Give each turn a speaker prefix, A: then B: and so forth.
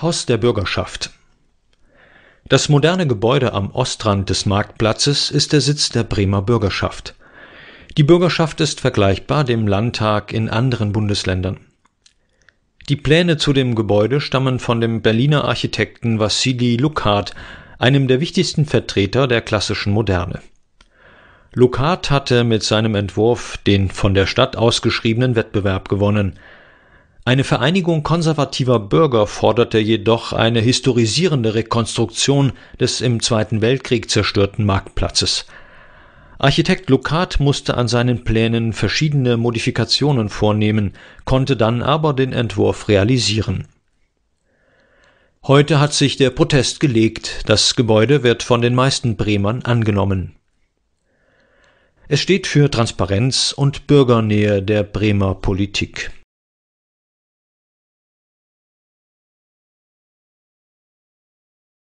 A: Haus der Bürgerschaft Das moderne Gebäude am Ostrand des Marktplatzes ist der Sitz der Bremer Bürgerschaft. Die Bürgerschaft ist vergleichbar dem Landtag in anderen Bundesländern. Die Pläne zu dem Gebäude stammen von dem Berliner Architekten Vassili Luckhard, einem der wichtigsten Vertreter der klassischen Moderne. Luckhard hatte mit seinem Entwurf den von der Stadt ausgeschriebenen Wettbewerb gewonnen eine Vereinigung konservativer Bürger forderte jedoch eine historisierende Rekonstruktion des im Zweiten Weltkrieg zerstörten Marktplatzes. Architekt Lukat musste an seinen Plänen verschiedene Modifikationen vornehmen, konnte dann aber den Entwurf realisieren. Heute hat sich der Protest gelegt, das Gebäude wird von den meisten Bremern angenommen. Es steht für Transparenz und Bürgernähe der Bremer Politik.